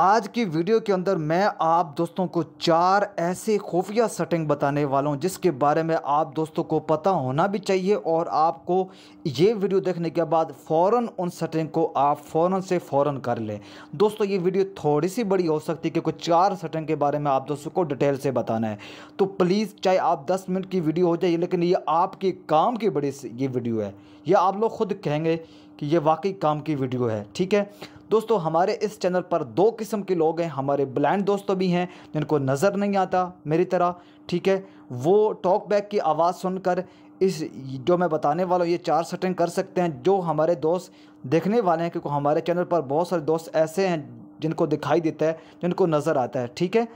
आज की वीडियो के अंदर मैं आप दोस्तों को चार ऐसे खुफिया सेटिंग बताने वाला हूं जिसके बारे में आप दोस्तों को पता होना भी चाहिए और आपको ये वीडियो देखने के बाद फ़ौर उन सेटिंग को आप फ़ौर से फ़ौरन कर लें दोस्तों ये वीडियो थोड़ी सी बड़ी हो सकती है क्योंकि चार सेटिंग के बारे में आप दोस्तों को डिटेल से बताना है तो प्लीज़ चाहे आप दस मिनट की वीडियो हो जाए लेकिन ये आपके काम की बड़ी ये वीडियो है यह आप लोग खुद कहेंगे कि ये वाकई काम की वीडियो है ठीक है दोस्तों हमारे इस चैनल पर दो किस्म के लोग हैं हमारे ब्लाइंड दोस्तों भी हैं जिनको नज़र नहीं आता मेरी तरह ठीक है वो टॉक बैक की आवाज़ सुनकर इस जो मैं बताने वाला हूँ ये चार सेटिंग कर सकते हैं जो हमारे दोस्त देखने वाले हैं क्योंकि हमारे चैनल पर बहुत सारे दोस्त ऐसे हैं जिनको दिखाई देता है जिनको नज़र आता है ठीक है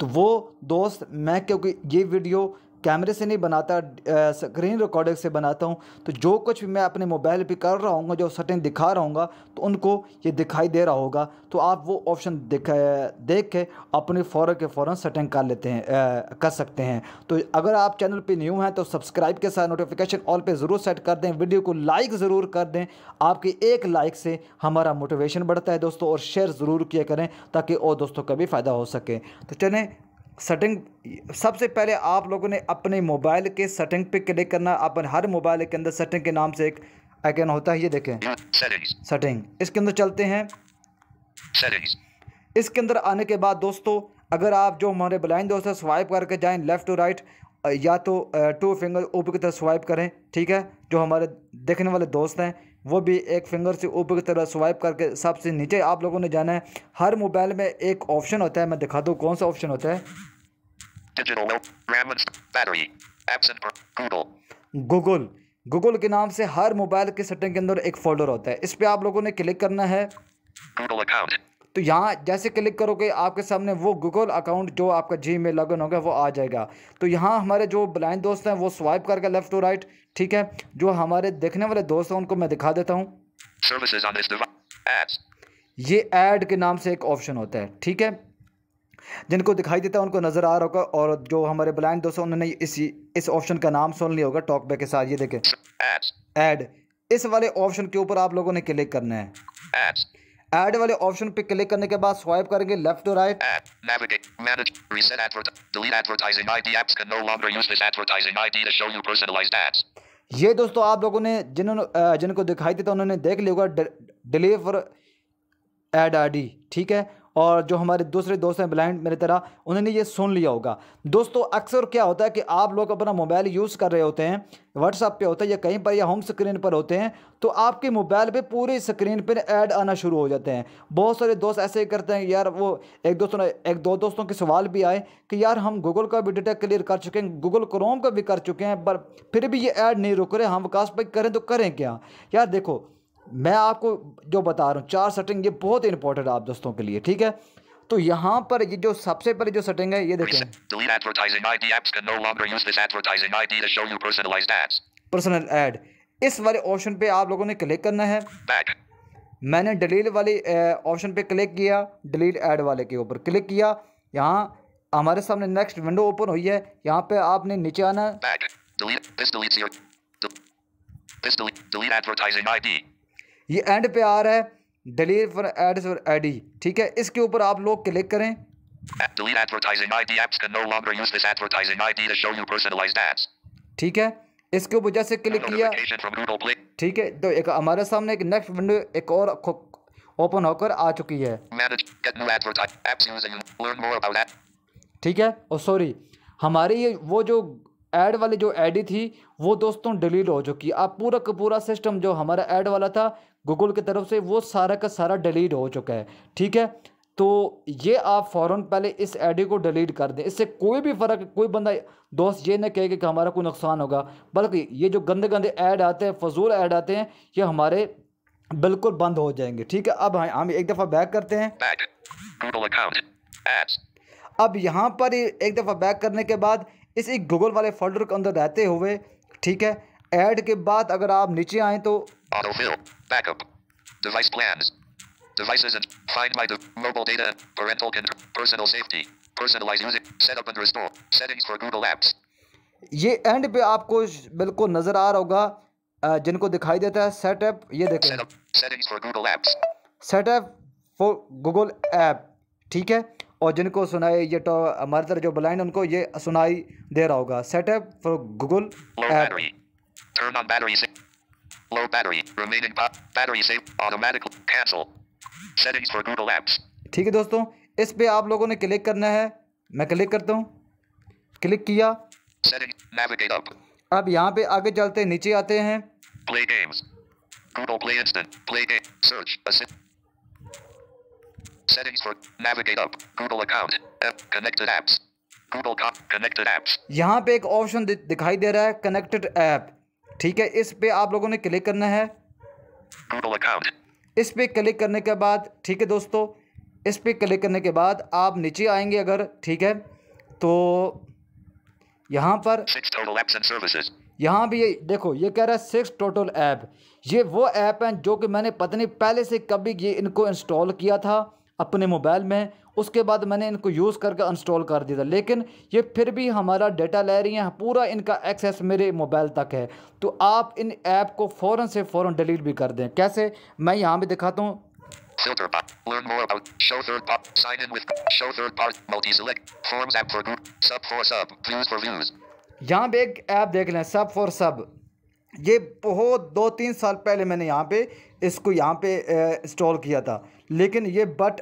तो वो दोस्त मैं क्योंकि ये वीडियो कैमरे से नहीं बनाता स्क्रीन रिकॉर्डर से बनाता हूँ तो जो कुछ भी मैं अपने मोबाइल पे कर रहा हूँ जो सटिंग दिखा रहा हूँ तो उनको ये दिखाई दे रहा होगा तो आप वो ऑप्शन देख देख के अपने फ़ौर के फ़ौर सेटिंग कर लेते हैं आ, कर सकते हैं तो अगर आप चैनल पर न्यू हैं तो सब्सक्राइब के साथ नोटिफिकेशन ऑल पर ज़रूर सेट कर दें वीडियो को लाइक ज़रूर कर दें आपके एक लाइक से हमारा मोटिवेशन बढ़ता है दोस्तों और शेयर ज़रूर किया करें ताकि और दोस्तों का भी फ़ायदा हो सके तो चलें सेटिंग सबसे पहले आप लोगों ने अपने मोबाइल के सेटिंग पे क्लिक करना अपन हर मोबाइल के अंदर सेटिंग के नाम से एक आइकन होता है ये देखें हाँ, सेटिंग इसके अंदर चलते हैं इसके अंदर आने के बाद दोस्तों अगर आप जो हमारे ब्लाइंड दोस्त हैं स्वाइप करके जाएं लेफ़्ट टू राइट या तो टू फिंगर ऊपर की तरफ स्वाइप करें ठीक है जो हमारे देखने वाले दोस्त हैं वो भी एक फिंगर से ऊपर की तरह स्वाइप करके सबसे नीचे आप लोगों ने जाना है हर मोबाइल में एक ऑप्शन होता है मैं दिखा दूँ कौन सा ऑप्शन होता है गूगल गूगल के नाम से हर मोबाइल के सेटिंग के अंदर एक फोल्डर होता है इस पर आप लोगों ने क्लिक करना है Google account. तो यहाँ जैसे क्लिक करोगे आपके सामने वो गूगल अकाउंट जो आपका जी मेल लगन होगा वो आ जाएगा तो यहाँ हमारे जो ब्लाइंड दोस्त हैं वो स्वाइप करके लेफ्ट टू राइट ठीक है जो हमारे देखने वाले दोस्त हैं उनको मैं दिखा देता हूँ ये एड के नाम से एक ऑप्शन होता है ठीक है जिनको दिखाई देता है उनको नज़र आ रहा होगा और जो हमारे ब्लाइंड दोस्त उन्होंने इसी इस ऑप्शन का नाम सुन लिया होगा टॉकबैक के साथ ये देखें एड इस वाले ऑप्शन के ऊपर आप लोगों ने क्लिक करना है ऐड वाले ऑप्शन पे क्लिक करने के बाद स्वाइप करेंगे लेफ्ट और राइट ये दोस्तों आप लोगों ने जिन्होंने जिनको दिखाई तो उन्होंने देख लिया होगा डिलीवर एड आई ठीक है और जो हमारे दूसरे दोस्त हैं ब्लाइंड मेरी तरह उन्होंने ये सुन लिया होगा दोस्तों अक्सर क्या होता है कि आप लोग अपना मोबाइल यूज़ कर रहे होते हैं व्हाट्सअप पे होता है या कहीं पर या होम स्क्रीन पर होते हैं तो आपके मोबाइल पे पूरी स्क्रीन पर ऐड आना शुरू हो जाते हैं बहुत सारे दोस्त ऐसे ही करते हैं यार वो एक दोस्तों एक दो दोस्तों के सवाल भी आए कि यार हम गूगल का भी डेटा क्लियर कर चुके हैं गूगल क्रोम का भी कर चुके हैं पर फिर भी ये ऐड नहीं रुक रहे हम कास्ट पर करें तो करें क्या यार देखो मैं आपको जो बता रहा हूँ चार सेटिंग ये बहुत इंपॉर्टेंट आप दोस्तों के लिए ठीक है तो यहाँ पर ये जो सबसे पहले जो सेटिंग है ये देखें पर्सनल एड इस वाले ऑप्शन पे आप लोगों ने क्लिक करना है Back. मैंने डिलीट वाले ऑप्शन पे क्लिक किया डिलीट ऐड वाले के ऊपर क्लिक किया यहाँ हमारे सामने नेक्स्ट विंडो ओपन हुई है यहाँ पे आपने नीचे आना है ये एंड पे आ रहा है डिलीट फॉर एड्स और एडी ठीक है इसके ऊपर आप लोग क्लिक करें ठीक है इसके ऊपर जैसे क्लिक किया ठीक है तो एक हमारे सामने एक नेक्स्ट विंडो एक और ओपन होकर आ चुकी है ठीक है और oh, सॉरी हमारी ये वो जो एड वाली जो एडी थी वो दोस्तों डिलीट हो चुकी है अब पूरा का पूरा सिस्टम जो हमारा एड वाला था गूगल की तरफ से वो सारा का सारा डिलीट हो चुका है ठीक है तो ये आप फ़ौर पहले इस एडी को डिलीट कर दें इससे कोई भी फ़र्क कोई बंदा दोस्त ये ना कहेगा कि हमारा कोई नुकसान होगा बल्कि ये जो गंदे गंदे ऐड आते हैं फजूल ऐड आते हैं ये हमारे बिल्कुल बंद हो जाएंगे ठीक है अब हाँ, हम एक दफ़ा बैक करते हैं अब यहाँ पर एक दफ़ा बैक करने के बाद इसी गूगल वाले फोल्डर के अंदर रहते हुए ठीक है ऐड के बाद अगर आप नीचे आएँ तो Autofill. Backup. Device plans. Devices and find my de- mobile data, parental control, personal safety, personalized music, setup and restore, settings for Google Apps. ये एंड पे आपको बिल्कुल नजर आ रहा होगा जिनको दिखाई देता है सेटअप ये देखें settings setup for Google app ठीक है और जिनको सुनाए ये तो हमारे तरह जो ब्लाइंड उनको ये सुनाई दे रहा होगा setup for Google app Low battery. Remaining ba battery save. Automatic cancel. Settings for Google Apps. ठीक है दोस्तों इस पे आप लोगों ने क्लिक करना है मैं क्लिक करता हूँ क्लिक किया अब यहाँ पे आगे चलते नीचे आते हैं Play games. Google Play Instant. Play game. Search. Assist. Settings for navigate up. Google account. App. Connected apps. Google Connected apps. यहाँ पे एक ऑप्शन दि दिखाई दे रहा है कनेक्टेड ऐप ठीक है इस पे आप लोगों ने क्लिक करना है इस पे क्लिक करने के बाद ठीक है दोस्तों इस पे क्लिक करने के बाद आप नीचे आएंगे अगर ठीक है तो यहाँ पर यहाँ भी ये देखो ये कह रहा है सिक्स टोटल ऐप ये वो ऐप हैं जो कि मैंने पता नहीं पहले से कभी ये इनको इंस्टॉल किया था अपने मोबाइल में उसके बाद मैंने इनको यूज़ करके इंस्टॉल कर दिया था लेकिन ये फिर भी हमारा डेटा ले रही हैं पूरा इनका एक्सेस मेरे मोबाइल तक है तो आप इन ऐप को फ़ौर से फ़ौर डिलीट भी कर दें कैसे मैं यहाँ भी दिखाता हूँ Learn more about. Show third Sign in with. Show third part. Multi select. Forms app for group. Sub for sub. Views for views. यहाँ पे एक ऐप देख लें सब फॉर सब ये बहुत दो तीन साल पहले मैंने यहाँ पे इसको यहाँ पे इंस्टॉल किया था लेकिन ये बट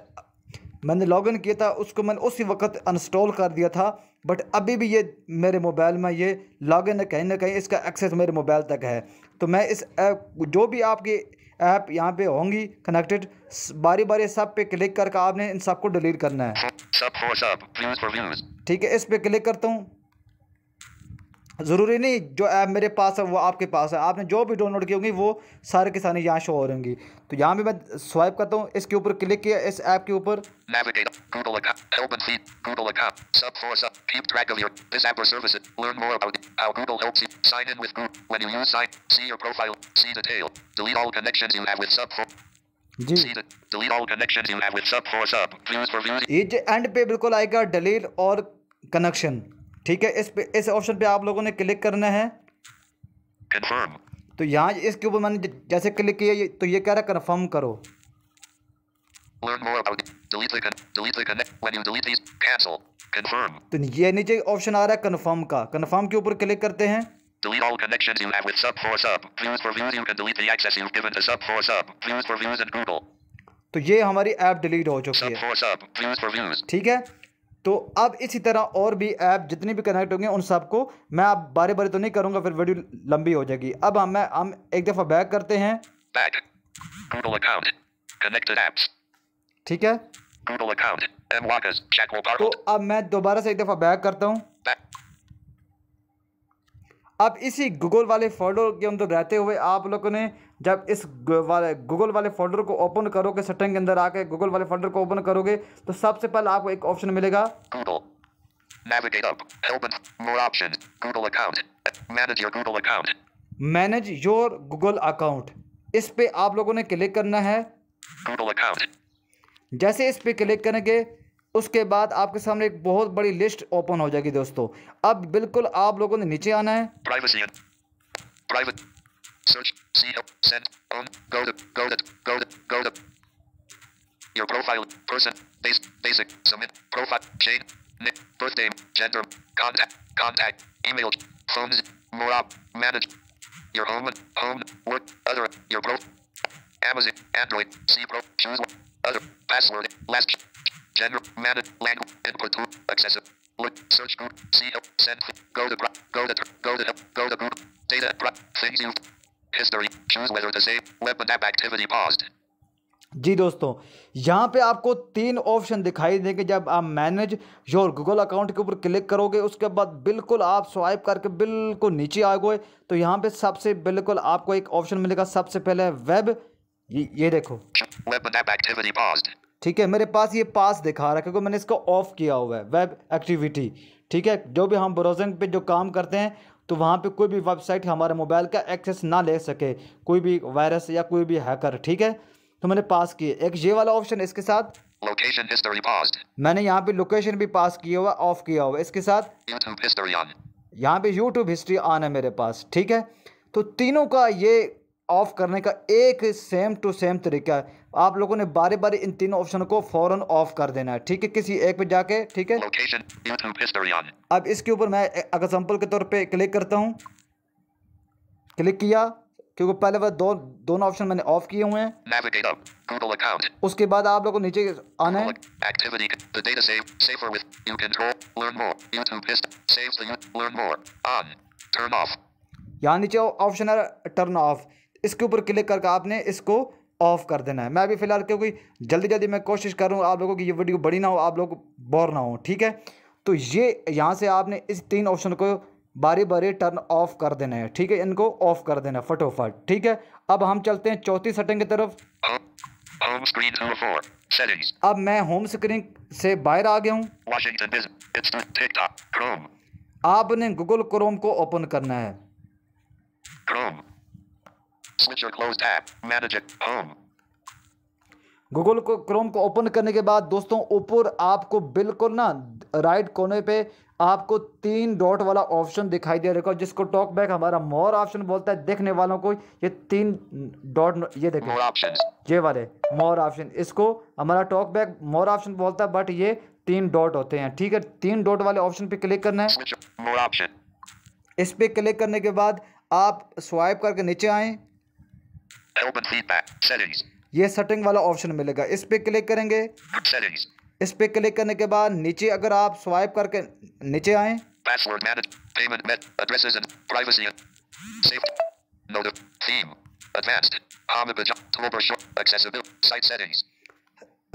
मैंने लॉगिन किया था उसको मैंने उसी वक्त अनस्टॉल कर दिया था बट अभी भी ये मेरे मोबाइल में ये लॉगिन कहीं ना कहीं इसका एक्सेस मेरे मोबाइल तक है तो मैं इस ऐप जो भी आपकी ऐप यहाँ पे होंगी कनेक्टेड बारी बारी सब पे क्लिक करके आपने इन सबको डिलीट करना है ठीक है इस पर क्लिक करता हूँ ज़रूरी नहीं जो ऐप मेरे पास है वो आपके पास है आपने जो भी डाउनलोड की होंगी वो सारे के सारे यहाँ शो हो रही तो यहाँ भी मैं स्वाइप करता हूँ इसके ऊपर क्लिक किया इस ऐप के ऊपर जी ये एंड पे बिल्कुल आएगा डिलीट और कनेक्शन ठीक है इस पे इस ऑप्शन पे आप लोगों ने क्लिक करना है कन्फर्म तो यहाँ इसके ऊपर मैंने जैसे क्लिक किया तो ये कह रहा है कन्फर्म करो तो ये नीचे ऑप्शन आ रहा है कन्फर्म का कन्फर्म के ऊपर क्लिक करते हैं Delete all connections you have with sub for sub. Views for views you can delete the access you've given to sub for sub. Views for views and Google. तो ये हमारी app delete हो चुकी है ठीक है तो अब इसी तरह और भी ऐप जितने भी कनेक्ट होंगे उन सबको मैं आप बारे बारे तो नहीं करूँगा फिर वीडियो लंबी हो जाएगी अब हम मैं हम एक दफ़ा बैक करते हैं ठीक है तो अब मैं दोबारा से एक दफ़ा बैक करता हूँ अब इसी गूगल वाले फोल्डर के अंदर रहते हुए आप लोगों ने जब इस वाले गूगल वाले फोल्डर को ओपन करोगे सेटिंग के अंदर आके गूगल वाले फोल्डर को ओपन करोगे तो सबसे पहले आपको एक ऑप्शन मिलेगा मैनेज योर गूगल अकाउंट इस पे आप लोगों ने क्लिक करना है जैसे इस पे क्लिक करेंगे उसके बाद आपके सामने एक बहुत बड़ी लिस्ट ओपन हो जाएगी दोस्तों अब बिल्कुल आप लोगों ने नीचे आना है privacy private Search. See. Send. On. Um, go to. Go to. Go to. Go to. Your profile. Person. Base. Basic. Submit. Profile. Chain. Nick, Birth name. Gender. Contact. Contact. Email. Phones. More up. Manage. Your home. Home. Work. Other. Your pro. Amazon. Android. C Pro. Choose. Other. Password. Last. gender, Manage. Language. Input. Accessible. Look, search group, see, send, go to, go to, go to, go to group, data, things you History. Choose whether to save. Weapon app activity paused. जी दोस्तों यहाँ पे आपको तीन option दिखाई देंगे जब आप मैनेज योर गूगल अकाउंट के ऊपर क्लिक करोगे उसके बाद बिल्कुल आप स्वाइप करके बिल्कुल नीचे आ गए तो यहाँ पे सबसे बिल्कुल आपको एक ऑप्शन मिलेगा सबसे पहले वेब ये, ये देखो ठीक है मेरे पास ये पास दिखा रहा है क्योंकि मैंने इसको ऑफ किया हुआ है वेब एक्टिविटी ठीक है जो भी हम ब्राउजिंग पे जो काम करते हैं तो वहाँ पे कोई भी वेबसाइट हमारे मोबाइल का एक्सेस ना ले सके कोई भी वायरस या कोई भी हैकर ठीक है तो मैंने पास किए एक ये वाला ऑप्शन इसके साथ लोकेशन history मैंने यहाँ पे लोकेशन भी पास किया हुआ ऑफ किया हुआ इसके साथ यहाँ पे यूट्यूब हिस्ट्री ऑन है मेरे पास ठीक है तो तीनों का ये ऑफ करने का एक सेम टू सेम तरीका है आप लोगों ने बारे बारी इन तीनों ऑप्शन को फौरन ऑफ कर देना है ठीक है किसी एक पे जाके ठीक है अब इसके ऊपर मैं अगर के तौर पे क्लिक करता हूँ क्लिक किया क्योंकि पहले बार दो दोनों ऑप्शन मैंने ऑफ किए हुए हैं उसके बाद आप लोगों को नीचे आना है यहाँ नीचे ऑप्शन है टर्न ऑफ इसके ऊपर क्लिक करके आपने इसको ऑफ़ कर देना है मैं भी फ़िलहाल क्योंकि जल्दी जल्दी मैं कोशिश कर रहा हूँ आप लोगों की ये वीडियो बड़ी ना हो आप लोग बोर ना हो ठीक है तो ये यहाँ से आपने इस तीन ऑप्शन को बारी बारी टर्न ऑफ कर देना है ठीक है इनको ऑफ कर देना फटोफट ठीक है अब हम चलते हैं चौथी सेटिंग की तरफ अब मैं होम स्क्रीन से बाहर आ गया हूँ आपने गूगल क्रोम को ओपन करना है Chrome. Switch or close tab. Manage it. Home. Google को क्रोम को ओपन करने के बाद दोस्तों ऊपर आपको बिल्कुल ना राइट कोने पे आपको तीन डॉट वाला ऑप्शन दिखाई दे रहा है जिसको टॉक बैक हमारा मोर ऑप्शन बोलता है देखने वालों को ये तीन डॉट ये देखें ये वाले मोर ऑप्शन इसको हमारा टॉक बैक मोर ऑप्शन बोलता है बट ये तीन डॉट होते हैं ठीक है तीन डॉट वाले ऑप्शन पे क्लिक करना है इस पर क्लिक करने के बाद आप स्वाइप करके नीचे आए ये सेटिंग वाला ऑप्शन मिलेगा इस पे क्लिक करेंगे इस पे क्लिक करने के बाद नीचे अगर आप स्वाइप करके नीचे आए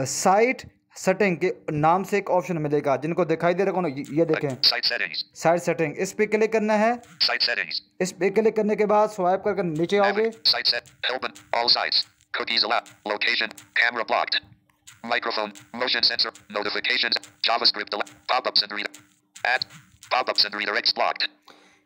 साइट सेटिंग के नाम से एक ऑप्शन मिलेगा जिनको दिखाई दे रहा ये देखें साइड सेटिंग इस पे क्लिक करना है इस पे क्लिक करने के बाद स्वाइप करके नीचे आओगे Cookies allowed. Location. Camera blocked. Microphone. Motion sensor. Notifications. JavaScript Pop-ups and Add. Pop-ups and redirects blocked.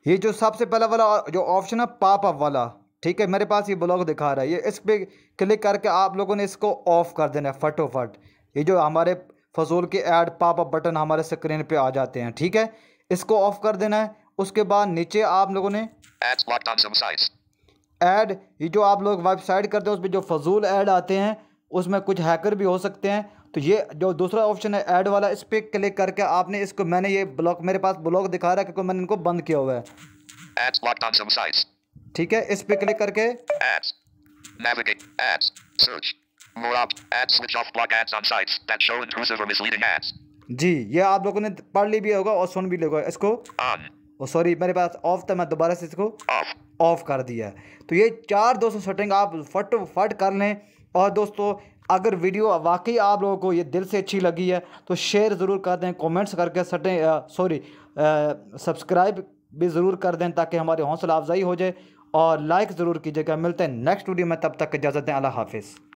ये जो सबसे पहला वाला जो ऑप्शन है पॉप अप वाला ठीक है मेरे पास ये ब्लॉग दिखा रहा है ये इस पे क्लिक करके आप लोगों ने इसको ऑफ कर देना है फटोफट ये जो हमारे फजूल के ऐड पाप अप बटन हमारे स्क्रीन पे आ जाते हैं ठीक है इसको ऑफ कर देना है उसके बाद नीचे आप लोगों ने ऐड ये जो आप लोग वेबसाइट करते हैं उसमें जो फजूल ऐड आते हैं उसमें कुछ हैकर भी हो सकते हैं तो ये जो दूसरा ऑप्शन है ऐड वाला इस पर क्लिक करके आपने इसको मैंने ये ब्लॉक मेरे पास ब्लॉक दिखा रहा है क्योंकि मैंने इनको बंद किया हुआ है ठीक है इस पर क्लिक करके ads, navigate, ads, search, More opt. Ads switch off. Block ads on sites that show intrusive or misleading ads. जी ये आप लोगों ने पढ़ ली भी होगा और सुन भी होगा इसको ओ सॉरी मेरे पास ऑफ था मैं दोबारा से इसको ऑफ कर दिया तो ये चार दोस्तों सेटिंग आप फटोफट कर लें और दोस्तों अगर वीडियो वाकई आप लोगों को ये दिल से अच्छी लगी है तो शेयर ज़रूर कर दें कमेंट्स करके सटें सॉरी सब्सक्राइब भी ज़रूर कर दें ताकि हमारी हौसला अफजाई हो जाए और लाइक ज़रूर कीजिएगा मिलते हैं नेक्स्ट वीडियो में तब तक इजाज़त दें अल्लाह हाफिज़